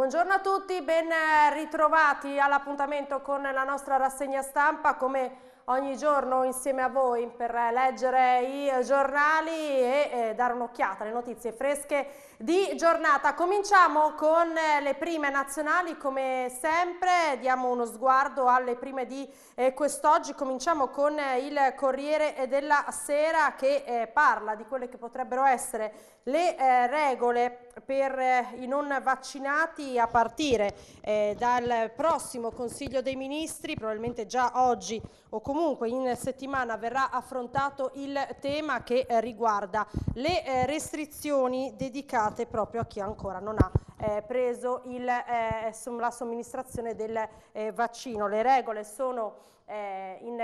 Buongiorno a tutti, ben eh, ritrovati all'appuntamento con la nostra rassegna stampa. Come ogni giorno insieme a voi per leggere i giornali e eh, dare un'occhiata alle notizie fresche di giornata. Cominciamo con eh, le prime nazionali come sempre, diamo uno sguardo alle prime di eh, quest'oggi, cominciamo con eh, il Corriere della Sera che eh, parla di quelle che potrebbero essere le eh, regole per i non vaccinati a partire dal prossimo Consiglio dei Ministri, probabilmente già oggi o comunque in settimana verrà affrontato il tema che eh, riguarda le eh, restrizioni dedicate proprio a chi ancora non ha eh, preso il, eh, la somministrazione del eh, vaccino. Le regole sono eh, in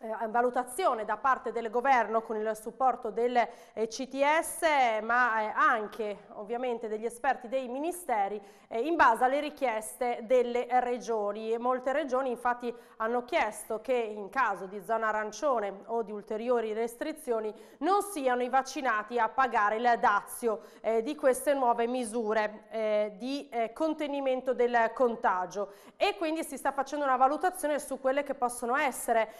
eh, valutazione da parte del governo con il supporto del eh, CTS ma eh, anche ovviamente degli esperti dei ministeri in base alle richieste delle regioni molte regioni infatti hanno chiesto che in caso di zona arancione o di ulteriori restrizioni non siano i vaccinati a pagare il dazio di queste nuove misure di contenimento del contagio e quindi si sta facendo una valutazione su quelle che possono essere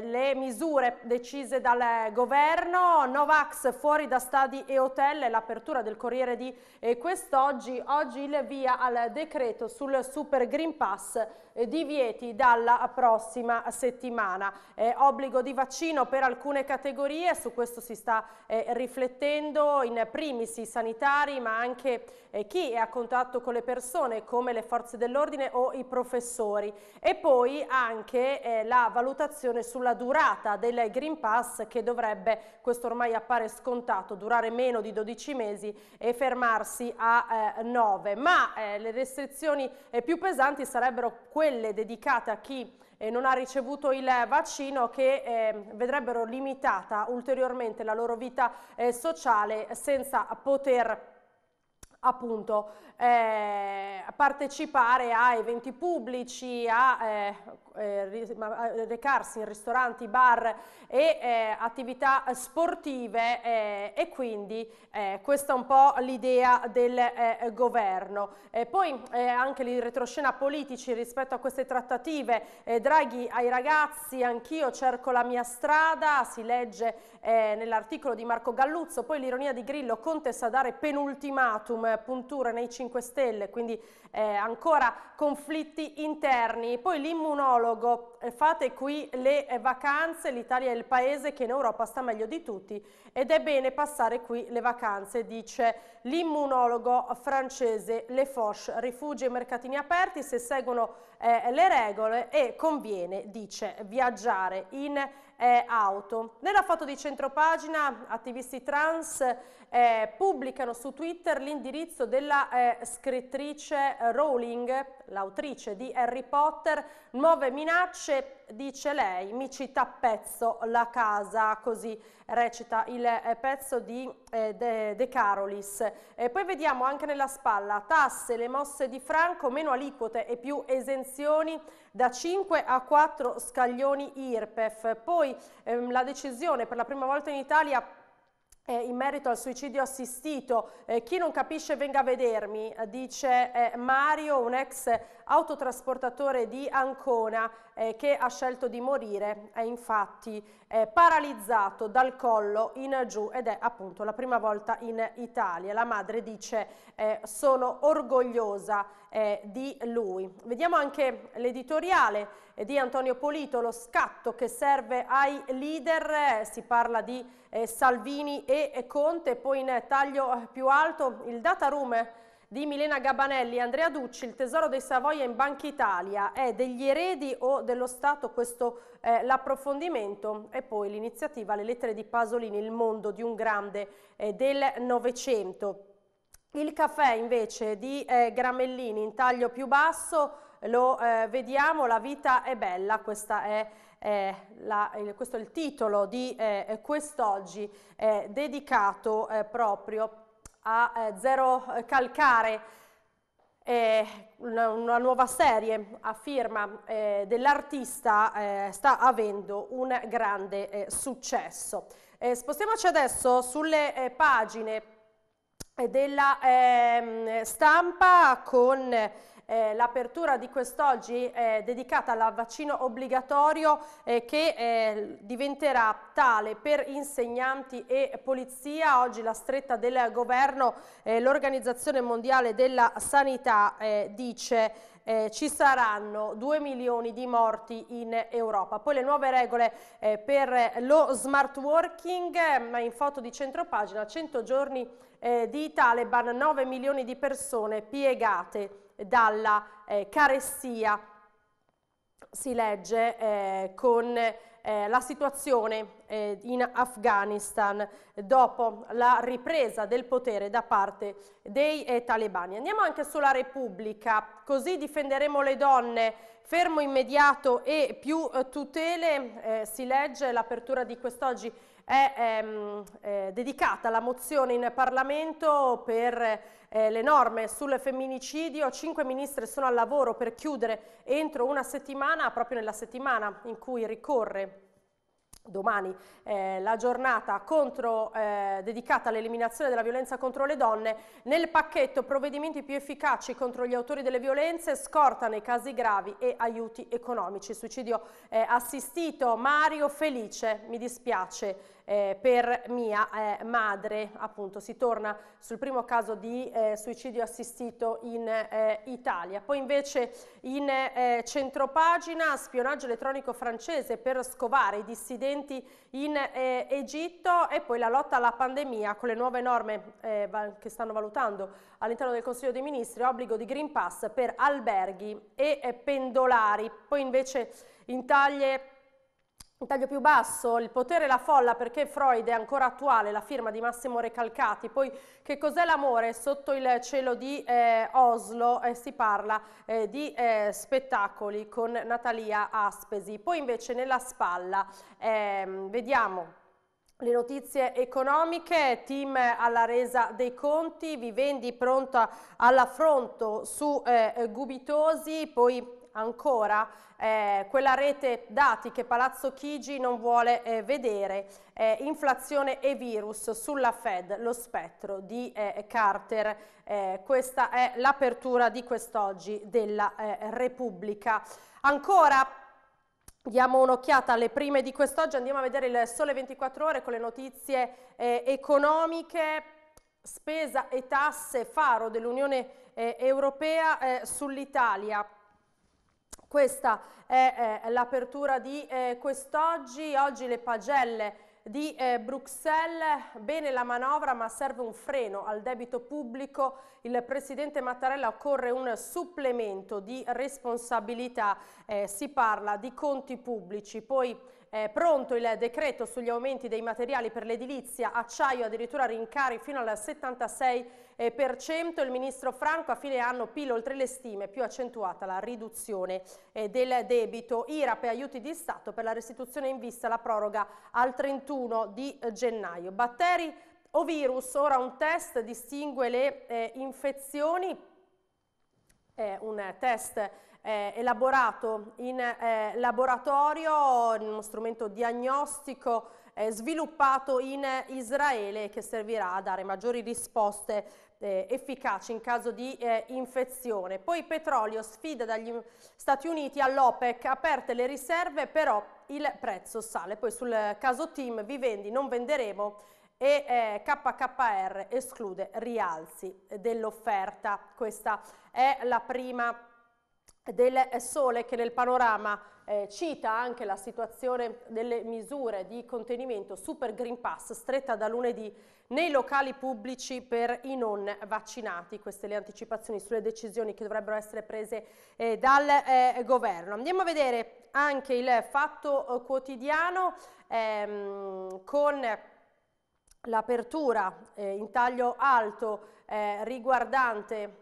le misure decise dal eh, governo, Novax fuori da stadi e hotel, l'apertura del Corriere di eh, quest'oggi, oggi il via al decreto sul Super Green Pass divieti dalla prossima settimana. Eh, obbligo di vaccino per alcune categorie, su questo si sta eh, riflettendo, in primis i sanitari ma anche eh, chi è a contatto con le persone come le forze dell'ordine o i professori e poi anche eh, la valutazione sulla durata del Green Pass che dovrebbe, questo ormai appare scontato, durare meno di 12 mesi e fermarsi a 9, eh, ma le restrizioni più pesanti sarebbero quelle quelle dedicate a chi eh, non ha ricevuto il vaccino che eh, vedrebbero limitata ulteriormente la loro vita eh, sociale senza poter appunto eh, partecipare a eventi pubblici, a eh, eh, eh, recarsi in ristoranti, bar e eh, attività sportive eh, e quindi questa è un po' l'idea del governo. poi anche i retroscena politici rispetto a queste trattative, Draghi ai ragazzi, anch'io cerco la mia strada, si legge nell'articolo di Marco Galluzzo, poi l'ironia di Grillo, Conte sa dare penultimatum, punture nei 5 5 Stelle, quindi eh, ancora conflitti interni. Poi l'immunologo, eh, fate qui le eh, vacanze, l'Italia è il paese che in Europa sta meglio di tutti ed è bene passare qui le vacanze, dice l'immunologo francese Le Foch, rifugi e mercatini aperti se seguono eh, le regole e conviene, dice, viaggiare in Europa eh, auto. Nella foto di centropagina attivisti trans eh, pubblicano su Twitter l'indirizzo della eh, scrittrice Rowling, l'autrice di Harry Potter, nuove minacce, dice lei, mi ci tappezzo la casa, così recita il eh, pezzo di eh, De, De, Carolis. poi vediamo anche nella spalla tasse, le mosse di Franco, meno aliquote e più esenzioni da 5 a 4 scaglioni IRPEF. Poi ehm, la decisione per la prima volta in Italia eh, in merito al suicidio assistito, eh, chi non capisce venga a vedermi, dice eh, Mario, un ex autotrasportatore di Ancona eh, che ha scelto di morire è infatti eh, paralizzato dal collo in giù ed è appunto la prima volta in Italia. La madre dice eh, sono orgogliosa eh, di lui. Vediamo anche l'editoriale eh, di Antonio Polito, lo scatto che serve ai leader, eh, si parla di Salvini e Conte, poi in taglio più alto il data room di Milena Gabanelli Andrea Ducci, il tesoro dei Savoia in Banca Italia è degli eredi o dello Stato questo eh, l'approfondimento e poi l'iniziativa Le lettere di Pasolini, il mondo di un grande eh, del Novecento. Il caffè invece di eh, Gramellini in taglio più basso lo eh, vediamo, la vita è bella, questa è eh, la, eh, questo è il titolo di eh, quest'oggi, eh, dedicato eh, proprio a eh, Zero eh, Calcare, una, una, nuova serie a firma eh, dell'artista eh, sta avendo un grande successo. spostiamoci adesso sulle pagine della ehm, stampa con eh, l'apertura di quest'oggi è dedicata al vaccino obbligatorio eh, che eh, diventerà tale per insegnanti e polizia. Oggi la stretta del governo, eh, l'Organizzazione Mondiale della Sanità eh, dice eh, ci saranno 2 milioni di morti in Europa. Poi le nuove regole eh, per lo smart working, eh, ma in foto di centropagina, 100 giorni eh, di Taliban, 9 milioni di persone piegate dalla eh, carestia, si legge eh, con eh, la situazione eh, in Afghanistan dopo la ripresa del potere da parte dei eh, talebani. Andiamo anche sulla Repubblica, così difenderemo le donne, fermo immediato e più eh, tutele, eh, si legge l'apertura di quest'oggi è ehm, eh, dedicata la mozione in Parlamento per eh, le norme sul femminicidio. Cinque ministre sono al lavoro per chiudere entro una settimana, proprio nella settimana in cui ricorre domani eh, la giornata contro, eh, dedicata all'eliminazione della violenza contro le donne, nel pacchetto provvedimenti più efficaci contro gli autori delle violenze, scorta nei casi gravi e aiuti economici. Suicidio eh, assistito, Mario Felice, mi dispiace eh, per mia eh, madre. Appunto, si torna sul primo caso di eh, suicidio assistito in eh, Italia. Poi invece in eh, centropagina spionaggio elettronico francese per scovare i dissidenti in eh, Egitto e poi la lotta alla pandemia con le nuove norme che stanno valutando all'interno del Consiglio dei Ministri, obbligo di Green Pass per alberghi e pendolari. Poi invece in taglie il taglio più basso, il potere e la folla, perché Freud è ancora attuale, la firma di Massimo Recalcati, poi che cos'è l'amore sotto il cielo di eh, Oslo, eh, si parla eh, di eh, spettacoli con Natalia Aspesi, poi invece nella spalla ehm, vediamo le notizie economiche, team alla resa dei conti, Vivendi pronta all'affronto su eh, Gubitosi, poi ancora eh, quella rete dati che Palazzo Chigi non vuole eh, vedere, eh, inflazione e virus sulla Fed, lo spettro di eh, Carter, eh, questa è l'apertura di quest'oggi della eh, Repubblica. Ancora Diamo un'occhiata alle prime di quest'oggi, andiamo a vedere il sole 24 ore con le notizie economiche spesa e tasse, faro dell'Unione eh, Europea eh, sull'Italia. Questa è eh, l'apertura di eh, quest'oggi, oggi le pagelle di eh, Bruxelles, bene la manovra ma serve un freno al debito pubblico, il Presidente Mattarella occorre un supplemento di responsabilità, eh, si parla di conti pubblici, poi eh, pronto il decreto sugli aumenti dei materiali per l'edilizia, acciaio addirittura rincari fino al 76 eh, il ministro Franco a fine anno pila oltre le stime, più accentuata la riduzione eh, del debito. IRAP e aiuti di Stato per la restituzione in vista la proroga al 31 di eh, gennaio. Batteri o virus, ora un test distingue le eh, infezioni, è un test eh, elaborato in eh, laboratorio, uno strumento diagnostico eh, sviluppato in Israele che servirà a dare maggiori risposte eh, efficaci in caso di eh, infezione. Poi petrolio sfida dagli Stati Uniti all'OPEC, aperte le riserve però il prezzo sale. Poi sul caso team vi vendi, non venderemo e eh, KKR esclude rialzi dell'offerta. Questa è la prima del sole che nel panorama eh, cita anche la situazione delle misure di contenimento Super Green Pass stretta da lunedì nei locali pubblici per i non vaccinati. Queste le anticipazioni sulle decisioni che dovrebbero essere prese eh, dal eh, governo. Andiamo a vedere anche il fatto eh, quotidiano ehm, con l'apertura eh, in taglio alto eh, riguardante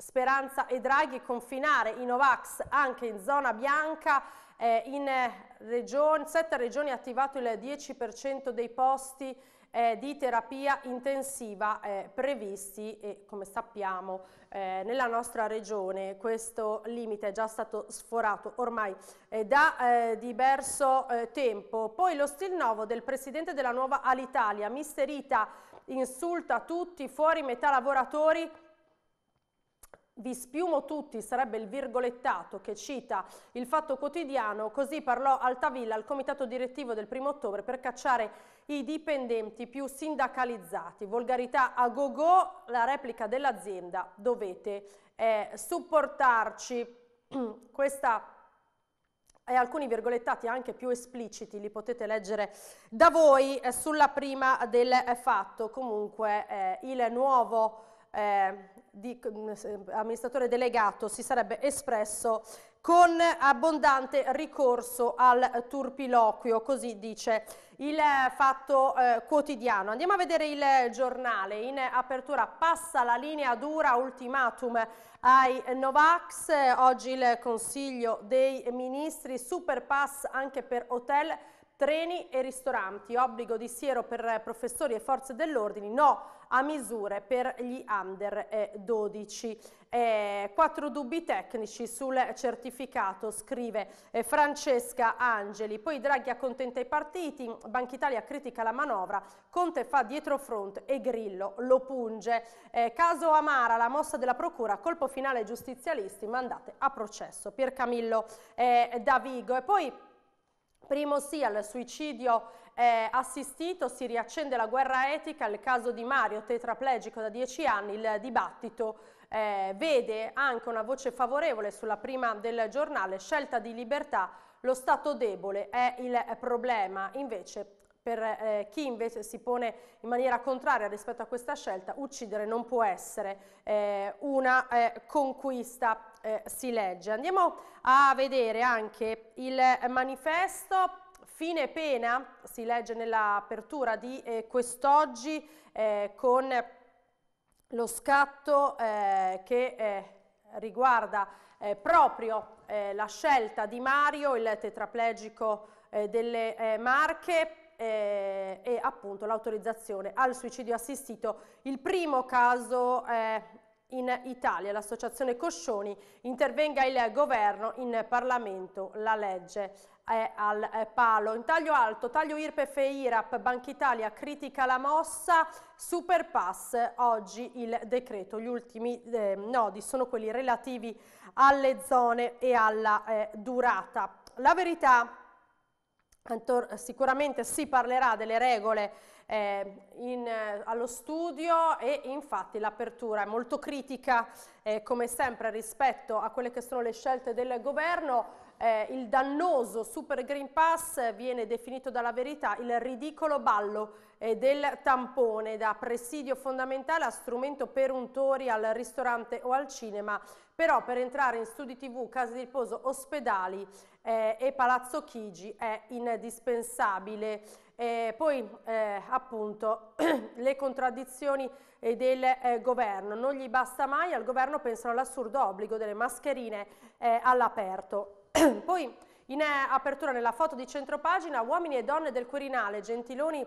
Speranza e Draghi confinare i Novax anche in zona bianca, eh, in eh, region, sette regioni è attivato il 10% dei posti eh, di terapia intensiva eh, previsti e come sappiamo eh, nella nostra regione questo limite è già stato sforato ormai eh, da eh, diverso tempo. Poi lo stil nuovo del presidente della nuova Alitalia, Misterita, insulta tutti, fuori metà lavoratori vi spiumo tutti, sarebbe il virgolettato che cita il Fatto Quotidiano, così parlò Altavilla al comitato direttivo del primo ottobre per cacciare i dipendenti più sindacalizzati. Volgarità a go go, la replica dell'azienda, dovete eh, supportarci. Questa e alcuni virgolettati anche più espliciti, li potete leggere da voi eh, sulla prima del eh, fatto. Comunque eh, il nuovo eh, di, amministratore delegato si sarebbe espresso con abbondante ricorso al turpiloquio, così dice il fatto eh, quotidiano. Andiamo a vedere il giornale, in apertura passa la linea dura, ultimatum ai Novax, oggi il Consiglio dei Ministri, super pass anche per hotel, treni e ristoranti, obbligo di siero per professori e forze dell'ordine, no a misure per gli under 12. Eh, quattro dubbi tecnici sul certificato, scrive eh, Francesca Angeli. Poi Draghi accontenta i partiti, Banca Italia critica la manovra, Conte fa dietro front e Grillo lo punge. Eh, caso Amara, la mossa della procura, colpo finale giustizialisti, mandate a processo. Pier Camillo Piercamillo eh, Davigo. E poi Primo sì al suicidio eh, assistito, si riaccende la guerra etica, il caso di Mario, tetraplegico da dieci anni, il dibattito eh, vede anche una voce favorevole sulla prima del giornale, scelta di libertà, lo Stato debole è il problema, invece per eh, chi invece si pone in maniera contraria rispetto a questa scelta, uccidere non può essere eh, una eh, conquista, eh, si legge. Andiamo a vedere anche il manifesto fine pena, si legge nell'apertura di eh, quest'oggi eh, con lo scatto eh, che eh, riguarda eh, proprio la scelta di Mario, il tetraplegico delle Marche, e appunto l'autorizzazione al suicidio assistito, il primo caso eh, in Italia. L'associazione Coscioni intervenga il governo in Parlamento, la legge è al palo. In taglio alto, taglio IRPEF e IRAP, Banca Italia critica la mossa, Superpass oggi il decreto, gli ultimi eh, nodi sono quelli relativi alle zone e alla eh, durata. La verità, sicuramente si parlerà delle regole eh, in, eh, allo studio e infatti l'apertura è molto critica eh, come sempre rispetto a quelle che sono le scelte del governo. Eh, il dannoso Super Green Pass viene definito dalla verità il ridicolo ballo eh, del tampone da presidio fondamentale a strumento per untori al ristorante o al cinema, però per entrare in studi tv, case di riposo, ospedali eh, e Palazzo Chigi è indispensabile. Eh, poi eh, appunto le contraddizioni eh, del eh, governo, non gli basta mai, al governo pensano all'assurdo obbligo delle mascherine eh, all'aperto. poi in eh, apertura nella foto di centropagina uomini e donne del Quirinale, Gentiloni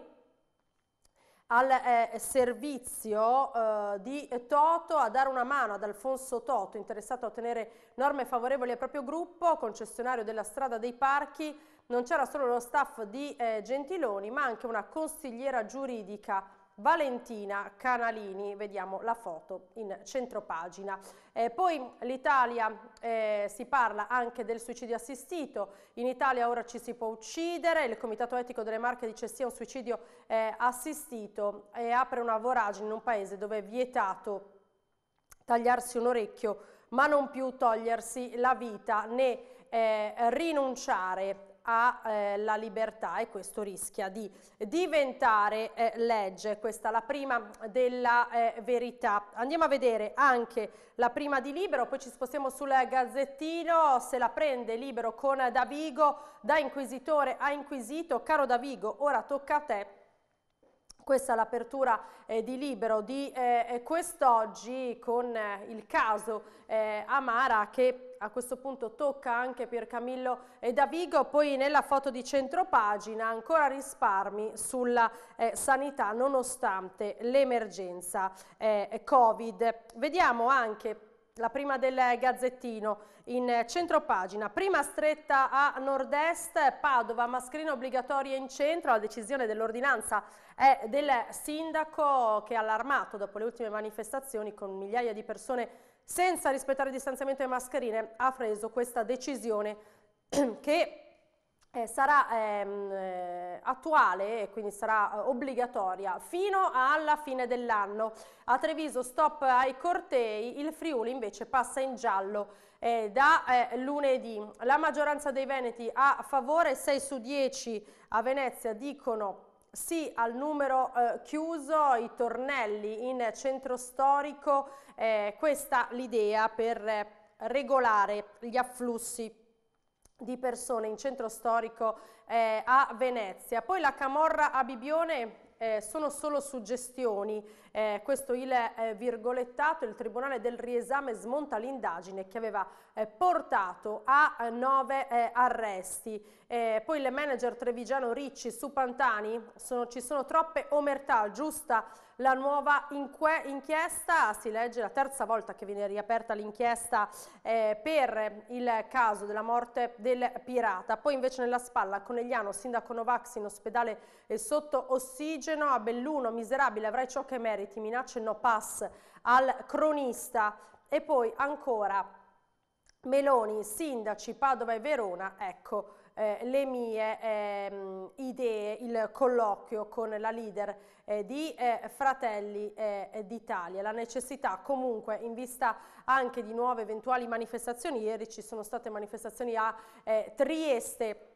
al servizio di Toto a dare una mano ad Alfonso Toto interessato a ottenere norme favorevoli al proprio gruppo, concessionario della strada dei parchi non c'era solo lo staff di eh, Gentiloni ma anche una consigliera giuridica Valentina Canalini, vediamo la foto in centropagina. Eh, poi l'Italia, eh, si parla anche del suicidio assistito, in Italia ora ci si può uccidere, il Comitato Etico delle Marche dice sia un suicidio eh, assistito e apre una voragine in un paese dove è vietato tagliarsi un orecchio ma non più togliersi la vita né eh, rinunciare ha eh, libertà e questo rischia di diventare eh, legge. Questa è la prima della eh, verità. Andiamo a vedere anche la prima di Libero, poi ci spostiamo sul Gazzettino, se la prende Libero con Davigo, da inquisitore a inquisito. Caro Davigo, ora tocca a te questa è l'apertura eh, di Libero di eh, eh quest'oggi con eh, il caso eh, Amara che a questo punto tocca anche per Camillo e Davigo, poi nella foto di centropagina ancora risparmi sulla eh, sanità nonostante l'emergenza Covid. Vediamo anche la prima del Gazzettino, in centro pagina. Prima stretta a nord-est, Padova, mascherina obbligatoria in centro, la decisione dell'ordinanza è del sindaco che ha allarmato dopo le ultime manifestazioni con migliaia di persone senza rispettare il distanziamento e mascherine, ha preso questa decisione che eh, sarà ehm, eh, attuale e quindi sarà eh, obbligatoria fino alla fine dell'anno. A Treviso stop ai cortei, il Friuli invece passa in giallo eh, da eh, lunedì. La maggioranza dei veneti a favore, 6 su 10 a Venezia dicono sì al numero eh, chiuso, i tornelli in centro storico, eh, questa l'idea per eh, regolare gli afflussi di persone in centro storico eh, a Venezia. Poi la camorra a Bibione sono solo suggestioni, eh, questo il eh, virgolettato, il Tribunale del riesame smonta l'indagine che aveva eh, portato a eh, nove eh, arresti. Eh, poi il manager trevigiano Ricci su Pantani, sono, ci sono troppe omertà, giusta la nuova inchiesta, ah, si legge la terza volta che viene riaperta l'inchiesta per il caso della morte del pirata. Poi invece nella spalla Conegliano, sindaco Novax in ospedale sotto ossigeno, a Belluno, miserabile, avrai ciò che meriti genere ti minaccia il no pass al cronista e poi ancora Meloni, sindaci, Padova e Verona, ecco eh, le mie eh, idee, il colloquio con la leader eh, di eh, Fratelli eh, d'Italia, la necessità comunque in vista anche di nuove eventuali manifestazioni, ieri ci sono state manifestazioni a eh, Trieste,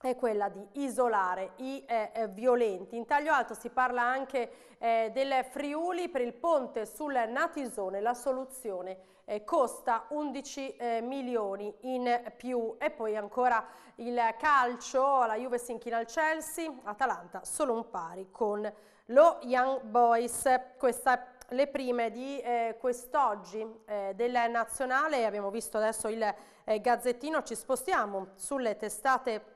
è quella di isolare i eh, eh, violenti. In taglio alto si parla anche eh, del Friuli per il ponte sul Natisone, la soluzione eh, costa 11 eh, milioni in più e poi ancora il calcio, la Juve si inchina al Chelsea, Atalanta solo un pari con lo Young Boys, questa le prime di eh, quest'oggi eh, della nazionale, abbiamo visto adesso il eh, Gazzettino, ci spostiamo sulle testate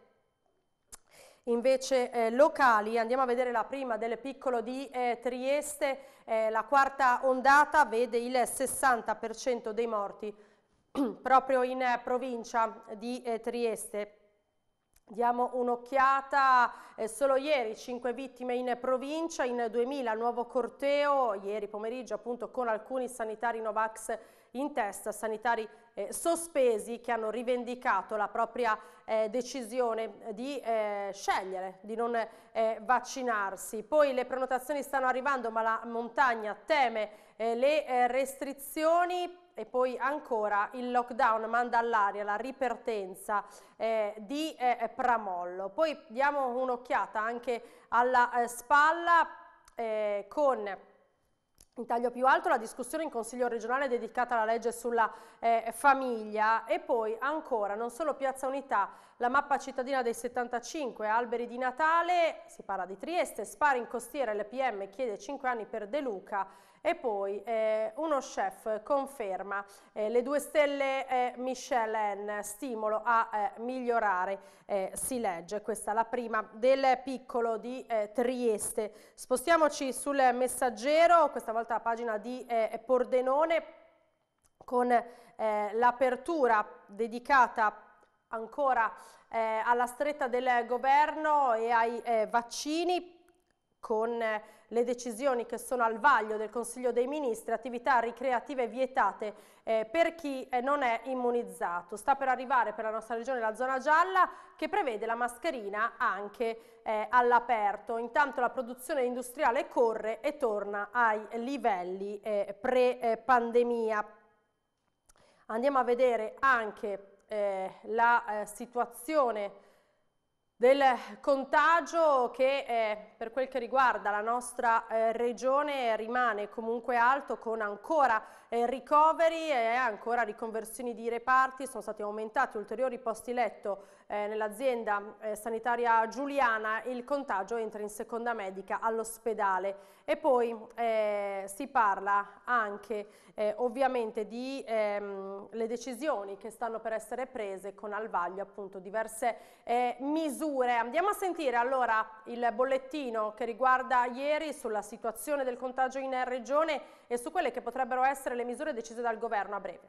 invece eh, locali. Andiamo a vedere la prima del piccolo di eh, Trieste, eh, la quarta ondata vede il 60% dei morti proprio in eh, provincia di eh, Trieste. Diamo un'occhiata, eh, solo ieri 5 vittime in provincia, in 2000 nuovo corteo, ieri pomeriggio appunto con alcuni sanitari Novax in testa, sanitari eh, sospesi che hanno rivendicato la propria eh, decisione di eh, scegliere di non eh, vaccinarsi. Poi le prenotazioni stanno arrivando ma la montagna teme eh, le eh, restrizioni e poi ancora il lockdown manda all'aria la ripertenza eh, di eh, Pramollo. Poi diamo un'occhiata anche alla eh, spalla con in taglio più alto la discussione in Consiglio regionale dedicata alla legge sulla eh, famiglia e poi ancora non solo Piazza Unità, la mappa cittadina dei 75, alberi di Natale, si parla di Trieste, spari in costiera, l'PM chiede 5 anni per De Luca e poi eh, uno chef conferma eh, le due stelle eh, Michelin, stimolo a eh, migliorare, eh, si legge, questa è la prima del piccolo di eh, Trieste. Spostiamoci sul messaggero, questa volta la pagina di Pordenone con l'apertura dedicata ancora alla stretta del governo e ai vaccini con le decisioni che sono al vaglio del Consiglio dei Ministri, attività ricreative vietate eh, per chi eh, non è immunizzato. Sta per arrivare per la nostra regione la zona gialla che prevede la mascherina anche eh, all'aperto. Intanto la produzione industriale corre e torna ai livelli eh, pre-pandemia. Andiamo a vedere anche eh, la eh, situazione del contagio che eh, per quel che riguarda la nostra eh, regione rimane comunque alto con ancora eh, ricoveri e ancora riconversioni di reparti, sono stati aumentati ulteriori posti letto eh, nell'azienda eh, sanitaria Giuliana il contagio entra in seconda medica all'ospedale e poi eh, si parla anche eh, ovviamente di ehm, le decisioni che stanno per essere prese con al vaglio appunto diverse eh, misure. Andiamo a sentire allora il bollettino che riguarda ieri sulla situazione del contagio in regione e su quelle che potrebbero essere le misure decise dal governo a breve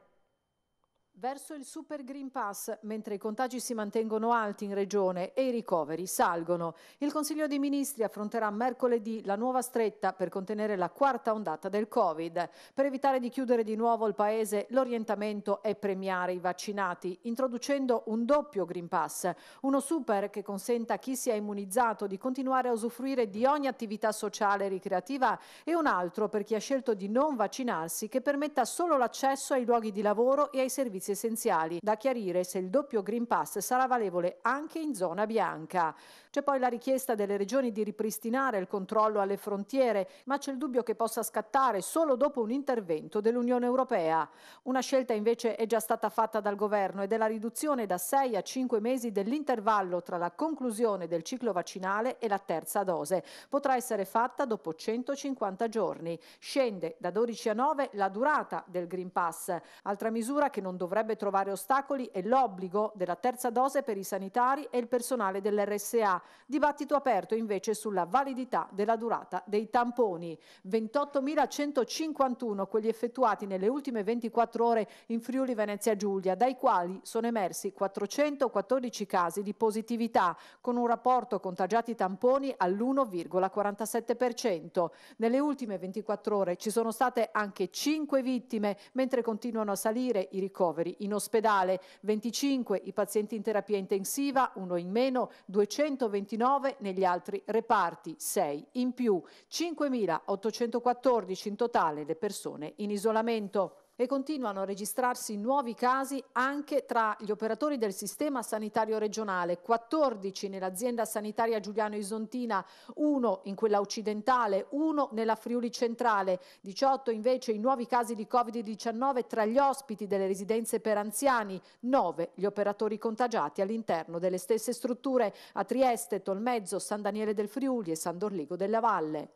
verso il Super Green Pass, mentre i contagi si mantengono alti in regione e i ricoveri salgono. Il Consiglio dei Ministri affronterà mercoledì la nuova stretta per contenere la quarta ondata del Covid. Per evitare di chiudere di nuovo il Paese, l'orientamento è premiare i vaccinati, introducendo un doppio Green Pass, uno super che consenta a chi si è immunizzato di continuare a usufruire di ogni attività sociale e ricreativa e un altro per chi ha scelto di non vaccinarsi che permetta solo l'accesso ai luoghi di lavoro e ai servizi servizi essenziali, da chiarire se il doppio Green Pass sarà valevole anche in zona bianca. C'è poi la richiesta delle regioni di ripristinare il controllo alle frontiere, ma c'è il dubbio che possa scattare solo dopo un intervento dell'Unione Europea. Una scelta invece è già stata fatta dal governo ed è la riduzione da 6 a 5 mesi dell'intervallo tra la conclusione del ciclo vaccinale e la terza dose. Potrà essere fatta dopo 150 giorni. Scende da 12 a 9 la durata del Green Pass, altra misura che non dovrà dovrebbe trovare ostacoli è l'obbligo della terza dose per i sanitari e il personale dell'RSA. Dibattito aperto invece sulla validità della durata dei tamponi. 28.151 quelli effettuati nelle ultime 24 ore in Friuli Venezia Giulia, dai quali sono emersi 414 casi di positività, con un rapporto contagiati tamponi all'1,47%. Nelle ultime 24 ore ci sono state anche 5 vittime, mentre continuano a salire i ricoveri ricoveri, in ospedale 25 i pazienti in terapia intensiva, uno in meno, 229 negli altri reparti, 6 in più, 5.814 in totale le persone in isolamento e continuano a registrarsi nuovi casi anche tra gli operatori del sistema sanitario regionale, 14 nell'azienda sanitaria Giuliano Isontina, 1 in quella occidentale, 1 nella Friuli centrale, 18 invece i nuovi casi di Covid-19 tra gli ospiti delle residenze per anziani, 9 gli operatori contagiati all'interno delle stesse strutture a Trieste, Tolmezzo, San Daniele del Friuli e San Dorligo della Valle.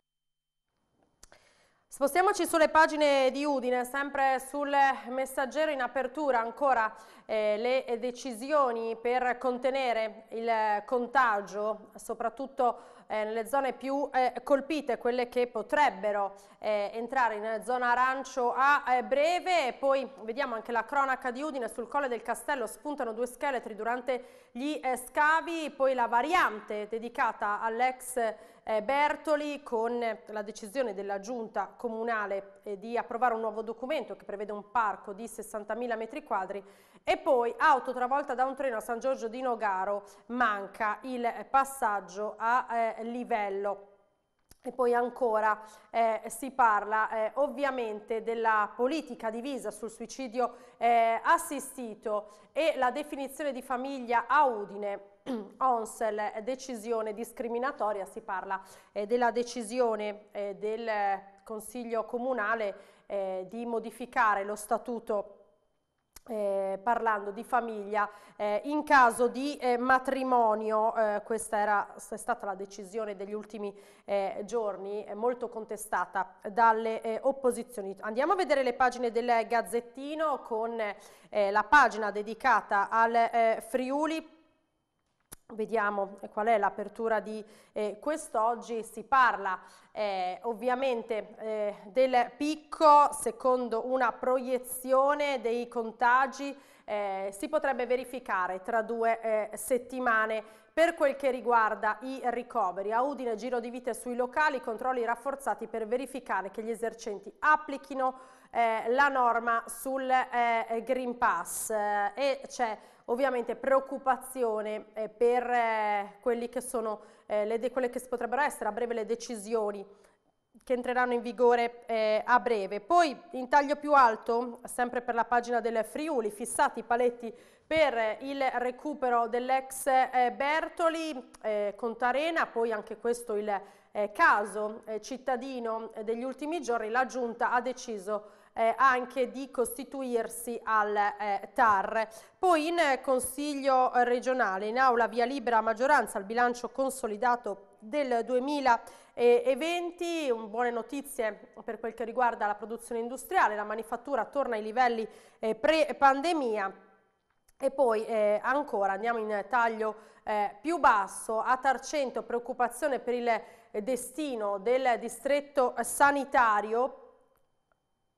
Spostiamoci sulle pagine di Udine, sempre sul messaggero in apertura ancora eh, le decisioni per contenere il contagio, soprattutto eh, nelle zone più eh, colpite, quelle che potrebbero eh, entrare in zona arancio a eh, breve. E poi vediamo anche la cronaca di Udine, sul colle del castello spuntano due scheletri durante gli eh, scavi, poi la variante dedicata all'ex eh, Bertoli con la decisione della giunta comunale di approvare un nuovo documento che prevede un parco di 60.000 metri quadri e poi auto travolta da un treno a San Giorgio di Nogaro, manca il eh, passaggio a eh, livello. E poi ancora eh, si parla eh, ovviamente della politica divisa sul suicidio eh, assistito e la definizione di famiglia a Udine. Onsel, eh, decisione discriminatoria, si parla della decisione del Consiglio Comunale di modificare lo statuto eh, parlando di famiglia, eh, in caso di eh, matrimonio, eh, questa era, è stata la decisione degli ultimi eh, giorni, eh, molto contestata dalle opposizioni. Andiamo a vedere le pagine del Gazzettino con la pagina dedicata al Friuli Vediamo eh, qual è l'apertura di eh, quest'oggi, si parla eh, ovviamente eh, del picco secondo una proiezione dei contagi eh, si potrebbe verificare tra due eh, settimane per quel che riguarda i ricoveri. A Udine giro di vite sui locali, controlli rafforzati per verificare che gli esercenti applichino la norma sul Green Pass e c'è ovviamente preoccupazione eh, per eh, che sono, eh, le, quelle che potrebbero essere a breve le decisioni che entreranno in vigore eh, a breve. Poi in taglio più alto, sempre per la pagina del Friuli, fissati i paletti per eh, il recupero dell'ex eh, Bertoli eh, Contarena, poi anche questo il eh, caso cittadino degli ultimi giorni, la Giunta ha deciso eh, anche di costituirsi al eh, TAR. Poi in Consiglio regionale, in aula via libera maggioranza al bilancio consolidato del 2020, buone notizie per quel che riguarda la produzione industriale, la manifattura torna ai livelli eh, pre-pandemia e poi eh, ancora andiamo in taglio eh, più basso, a Tarcento preoccupazione per il eh, destino del distretto sanitario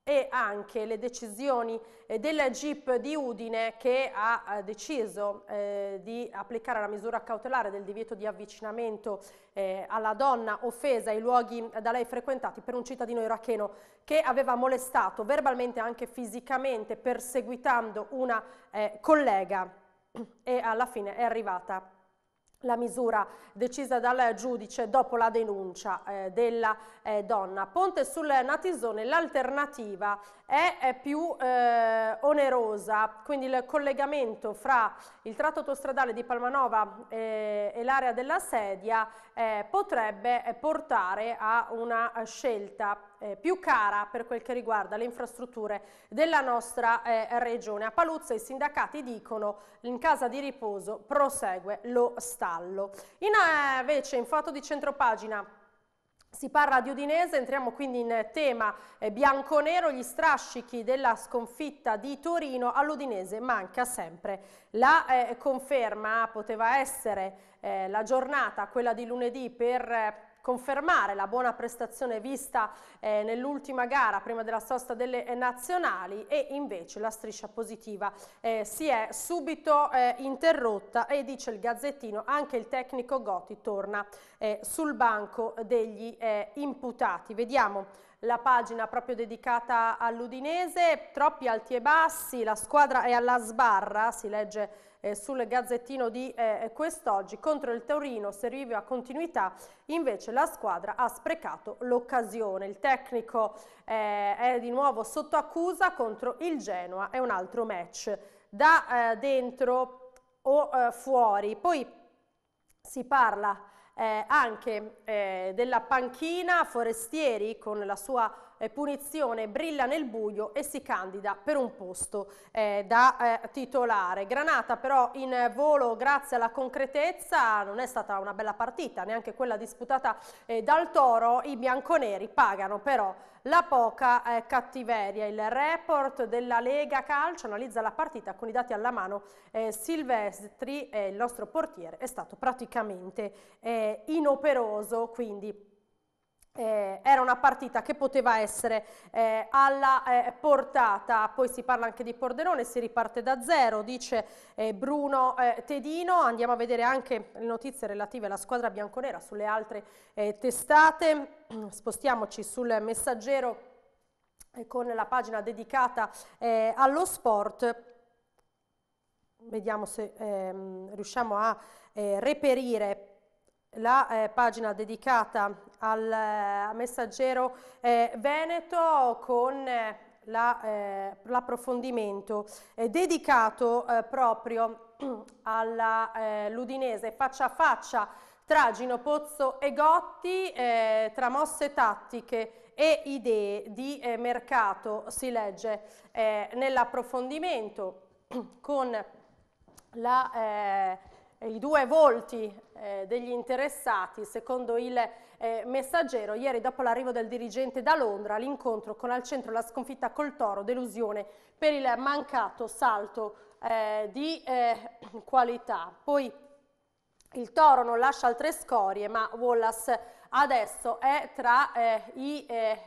e anche le decisioni eh, della GIP di Udine che ha eh, deciso eh, di applicare la misura cautelare del divieto di avvicinamento eh, alla donna offesa ai luoghi eh, da lei frequentati per un cittadino iracheno che aveva molestato verbalmente e anche fisicamente perseguitando una eh, collega e alla fine è arrivata la misura decisa dal giudice dopo la denuncia eh, della eh, donna. Ponte sul Natisone l'alternativa è, è, più eh, onerosa, quindi il collegamento fra il tratto autostradale di Palmanova eh, e l'area della sedia eh, potrebbe eh, portare a una eh, scelta eh, più cara per quel che riguarda le infrastrutture della nostra eh, regione. A Paluzza i sindacati dicono in casa di riposo prosegue lo stallo. In, eh, invece in foto di centropagina si parla di Udinese, entriamo quindi in tema bianco-nero, gli strascichi della sconfitta di Torino all'Udinese manca sempre. La eh, conferma poteva essere eh, la giornata, quella di lunedì, per eh, confermare la buona prestazione vista eh, nell'ultima gara prima della sosta delle eh, nazionali e invece la striscia positiva eh, si è subito eh, interrotta e dice il gazzettino anche il tecnico Gotti torna eh, sul banco degli imputati. Vediamo la pagina proprio dedicata all'Udinese, troppi alti e bassi, la squadra è alla sbarra, si legge eh, sul Gazzettino di eh, eh, quest'oggi. Contro il Torino serviva continuità, invece la squadra ha sprecato l'occasione. Il tecnico eh, è di nuovo sotto accusa contro il Genoa, è un altro match da eh, dentro o eh, fuori. Poi si parla eh, anche eh, della panchina Forestieri con la sua eh, punizione brilla nel buio e si candida per un posto eh, da eh, titolare. Granata però in volo grazie alla concretezza non è stata una bella partita, neanche quella disputata eh, dal Toro, i bianconeri pagano però la poca eh, cattiveria. Il report della Lega Calcio analizza la partita con i dati alla mano. Eh, Silvestri, eh, il nostro portiere, è stato praticamente eh, inoperoso, quindi eh, era una partita che poteva essere eh, alla eh, portata, poi si parla anche di Pordenone, si riparte da zero, dice eh, Bruno eh, Tedino, andiamo a vedere anche le notizie relative alla squadra bianconera sulle altre eh, testate, spostiamoci sul messaggero con la pagina dedicata allo sport, vediamo se ehm, riusciamo a reperire la eh, pagina dedicata al eh, messaggero eh, Veneto con eh, eh, l'approfondimento la, eh, dedicato proprio all'Udinese faccia a faccia tra Gino Pozzo e Gotti, tra mosse tattiche e idee di mercato, si legge nell'approfondimento con la eh, i due volti eh, degli interessati, secondo il eh, messaggero, ieri dopo l'arrivo del dirigente da Londra, l'incontro con al centro la sconfitta col Toro, delusione per il mancato salto eh, di eh, qualità. Poi il Toro non lascia altre scorie, ma Wallace adesso è tra eh, i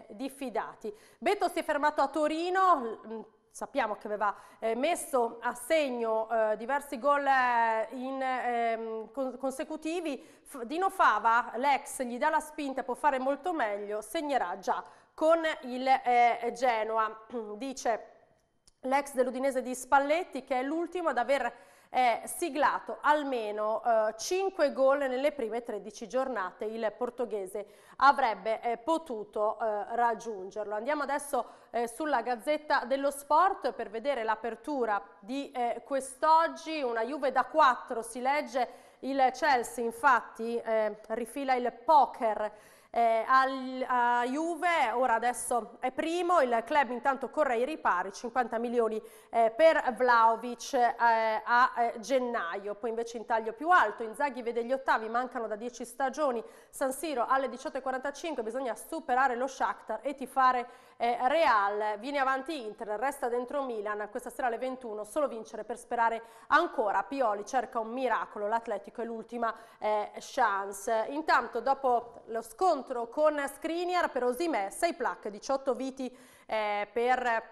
diffidati. Beto si è fermato a Torino, sappiamo che aveva eh, messo a segno eh, diversi gol eh, in, ehm, consecutivi, Dino Fava, l'ex, gli dà la spinta, può fare molto meglio, segnerà già con il eh, Genoa, dice l'ex dell'Udinese di Spalletti che è l'ultimo ad aver è siglato almeno eh, 5 gol nelle prime 13 giornate, il portoghese avrebbe eh, potuto eh, raggiungerlo. Andiamo adesso eh, sulla Gazzetta dello Sport per vedere l'apertura di eh, quest'oggi, una Juve da 4 si legge il Chelsea infatti eh, rifila il poker eh, al, a Juve, ora adesso è primo, il club intanto corre ai ripari, 50 milioni eh, per Vlaovic eh, a eh, gennaio, poi invece in taglio più alto, Inzaghi vede gli ottavi, mancano da 10 stagioni, San Siro alle 18.45, bisogna superare lo Shakhtar e tifare eh, Real viene avanti Inter, resta dentro Milan, questa sera alle 21 solo vincere per sperare ancora, Pioli cerca un miracolo, l'Atletico è l'ultima eh, chance. Intanto dopo lo scontro con Skriniar per Osimè, 6 plac, 18 viti eh, per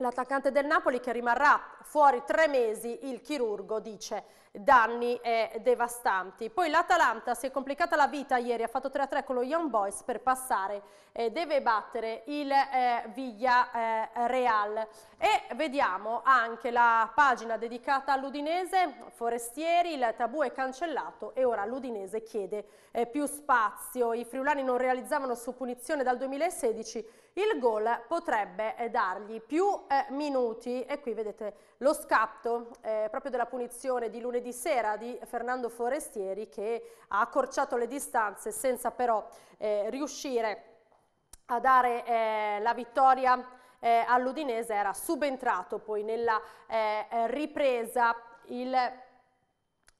L'attaccante del Napoli che rimarrà fuori tre mesi, il chirurgo dice danni eh, devastanti. Poi l'Atalanta si è complicata la vita ieri, ha fatto 3-3 con lo Young Boys per passare, eh, deve battere il eh, Villa eh, Real. E vediamo anche la pagina dedicata all'Udinese, Forestieri, il tabù è cancellato e ora l'Udinese chiede eh, più spazio. I friulani non realizzavano su punizione dal 2016 il gol potrebbe eh, dargli più eh, minuti e qui vedete lo scatto eh, proprio della punizione di lunedì sera di Fernando Forestieri che ha accorciato le distanze senza però eh, riuscire a dare eh, la vittoria all'Udinese, era subentrato poi nella ripresa il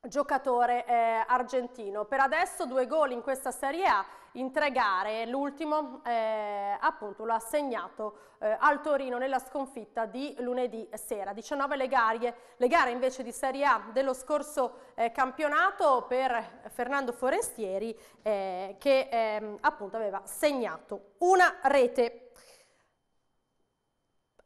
giocatore argentino. Per adesso due gol in questa Serie A in tre gare, l'ultimo eh, appunto lo ha segnato eh, al Torino nella sconfitta di lunedì sera. 19 le gare, le gare invece di Serie A dello scorso eh, campionato per Fernando Forestieri eh, che ehm, appunto aveva segnato una rete.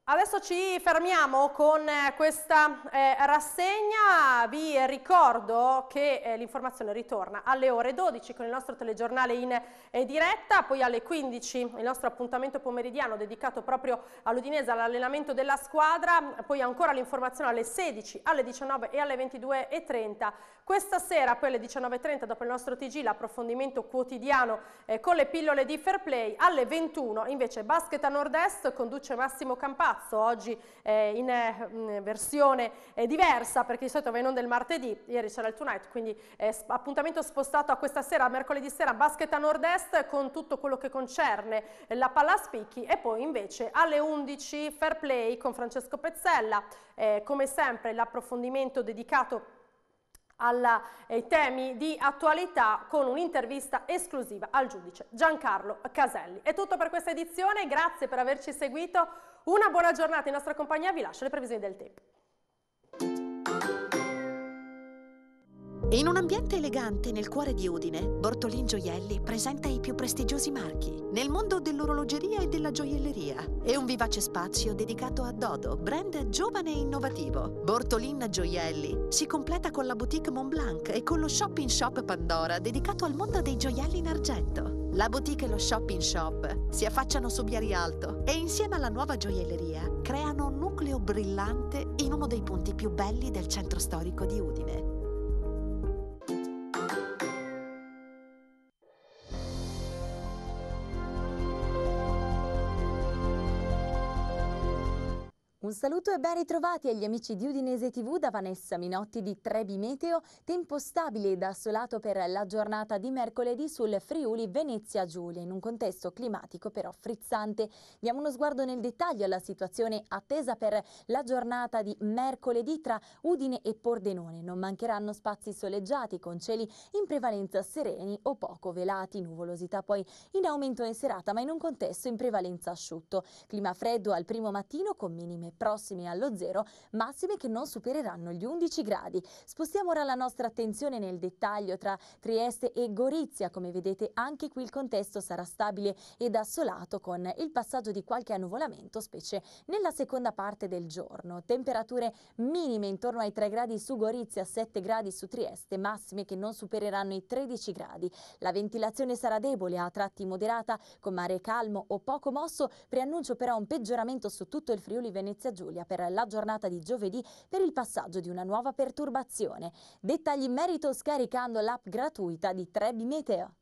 Adesso ci fermiamo con eh, questa eh, rassegna, vi ricordo che eh, l'informazione ritorna alle ore 12 con il nostro telegiornale in eh, diretta, poi alle 15 il nostro appuntamento pomeridiano dedicato proprio all'Udinese, all'allenamento della squadra, poi ancora l'informazione alle 16, alle 19 e alle 22.30. Questa sera poi alle 19.30 dopo il nostro TG l'approfondimento quotidiano eh, con le pillole di Fair Play, alle 21 invece Basket a Nord-Est conduce Massimo Campasso Palazzo, oggi eh, in eh, versione eh, diversa perché di solito va in onda il martedì, ieri c'era il Tonight, quindi eh, appuntamento spostato a questa sera, mercoledì sera, basket a nord-est con tutto quello che concerne la palla spicchi e poi invece alle 11 fair play con Francesco Pezzella, eh, come sempre l'approfondimento dedicato alla, ai eh, temi di attualità con un'intervista esclusiva al giudice Giancarlo Caselli. È tutto per questa edizione, grazie per averci seguito, una buona giornata in nostra compagnia, vi lascio le previsioni del tempo. In un ambiente elegante nel cuore di Udine, Bortolin Gioielli presenta i più prestigiosi marchi nel mondo dell'orologeria e della gioielleria e un vivace spazio dedicato a Dodo, brand giovane e innovativo. Bortolin Gioielli si completa con la boutique Montblanc e con lo shopping shop Pandora dedicato al mondo dei gioielli in argento. La boutique e lo shopping shop si affacciano su Biari Alto e insieme alla nuova gioielleria creano un nucleo brillante in uno dei punti più belli del centro storico di Udine. Un saluto e ben ritrovati agli amici di Udinese TV da Vanessa Minotti di Trebi Meteo, tempo stabile ed assolato per la giornata di mercoledì sul Friuli Venezia Giulia, in un contesto climatico però frizzante. Diamo uno sguardo nel dettaglio alla situazione attesa per la giornata di mercoledì tra Udine e Pordenone. Non mancheranno spazi soleggiati con cieli in prevalenza sereni o poco velati, nuvolosità poi in aumento in serata ma in un contesto in prevalenza asciutto. Clima freddo al primo mattino con minime prossimi allo zero, massime che non supereranno gli 11 gradi. Spostiamo ora la nostra attenzione nel dettaglio tra Trieste e Gorizia. Come vedete anche qui il contesto sarà stabile ed assolato con il passaggio di qualche annuvolamento, specie nella seconda parte del giorno. Temperature minime intorno ai 3 gradi su Gorizia, 7 gradi su Trieste, massime che non supereranno i 13 gradi. La ventilazione sarà debole, a tratti moderata, con mare calmo o poco mosso, preannuncio però un peggioramento su tutto il Friuli Venezia Grazia Giulia per la giornata di giovedì per il passaggio di una nuova perturbazione. Dettagli in merito scaricando l'app gratuita di Trebi Meteo.